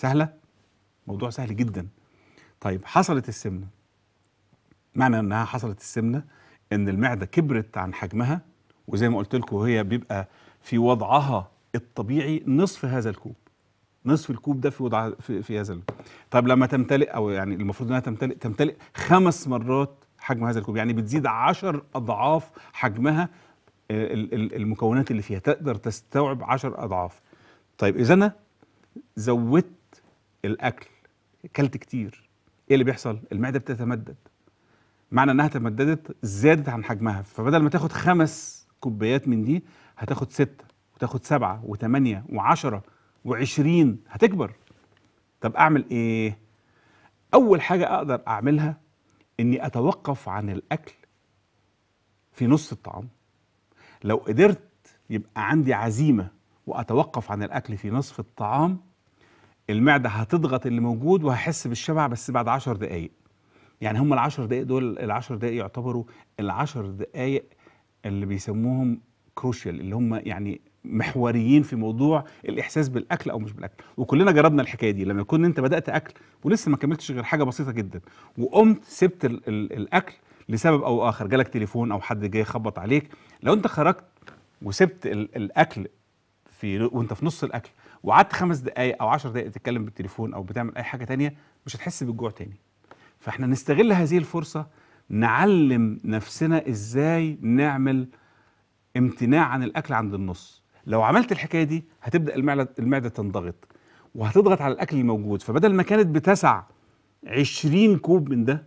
سهلة؟ موضوع سهل جدا طيب حصلت السمنة معنى انها حصلت السمنة ان المعدة كبرت عن حجمها وزي ما قلت لكم هي بيبقى في وضعها الطبيعي نصف هذا الكوب نصف الكوب ده في وضع في, في هذا طب لما تمتلئ او يعني المفروض انها تمتلئ تمتلئ خمس مرات حجم هذا الكوب يعني بتزيد عشر اضعاف حجمها آه، المكونات اللي فيها تقدر تستوعب عشر اضعاف طيب اذا زودت الاكل اكلت كتير ايه اللي بيحصل المعده بتتمدد معنى انها تمددت زادت عن حجمها فبدل ما تاخد خمس كوبايات من دي هتاخد ستة وتاخد سبعة وثمانية وعشرة وعشرين هتكبر طب اعمل ايه اول حاجة اقدر اعملها اني اتوقف عن الاكل في نص الطعام لو قدرت يبقى عندي عزيمة وأتوقف عن الأكل في نصف الطعام المعدة هتضغط اللي موجود وهحس بالشبع بس بعد عشر دقايق يعني هم العشر دقايق دول العشر دقايق يعتبروا العشر دقايق اللي بيسموهم كروشيال اللي هم يعني محوريين في موضوع الاحساس بالاكل او مش بالاكل وكلنا جربنا الحكايه دي لما يكون انت بدات اكل ولسه ما كملتش غير حاجه بسيطه جدا وقمت سبت الـ الـ الاكل لسبب او اخر جالك تليفون او حد جاي خبط عليك لو انت خرجت وسبت الاكل في وانت في نص الاكل وقعدت خمس دقائق او 10 دقائق تتكلم بالتليفون او بتعمل اي حاجه تانية مش هتحس بالجوع تاني فاحنا نستغل هذه الفرصه نعلم نفسنا ازاي نعمل امتناع عن الاكل عند النص لو عملت الحكايه دي هتبدا المعده تنضغط وهتضغط على الاكل الموجود فبدل ما كانت بتسع 20 كوب من ده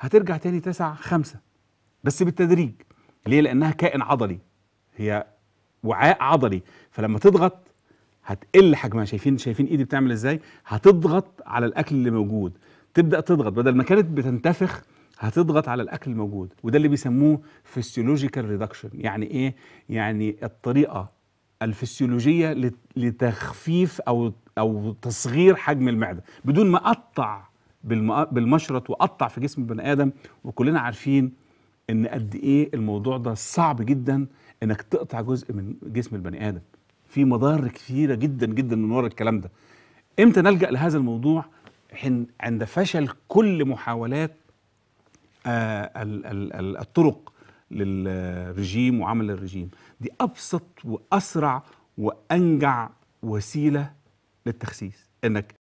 هترجع تاني تسع خمسة بس بالتدريج ليه لانها كائن عضلي هي وعاء عضلي فلما تضغط هتقل حجمها يعني شايفين شايفين ايدي بتعمل ازاي هتضغط على الاكل اللي موجود تبدا تضغط بدل ما كانت بتنتفخ هتضغط على الاكل الموجود وده اللي بيسموه فيسيولوجيكال ريدكشن يعني ايه يعني الطريقه الفسيولوجيه لتخفيف او او تصغير حجم المعده بدون ما اقطع بالمشرط واقطع في جسم البني ادم وكلنا عارفين ان قد ايه الموضوع ده صعب جدا انك تقطع جزء من جسم البني ادم في مضار كثيره جدا جدا من ورا الكلام ده امتى نلجا لهذا الموضوع حين عند فشل كل محاولات آه، الطرق للرجيم وعمل الرجيم دي ابسط واسرع وانجع وسيله للتخسيس انك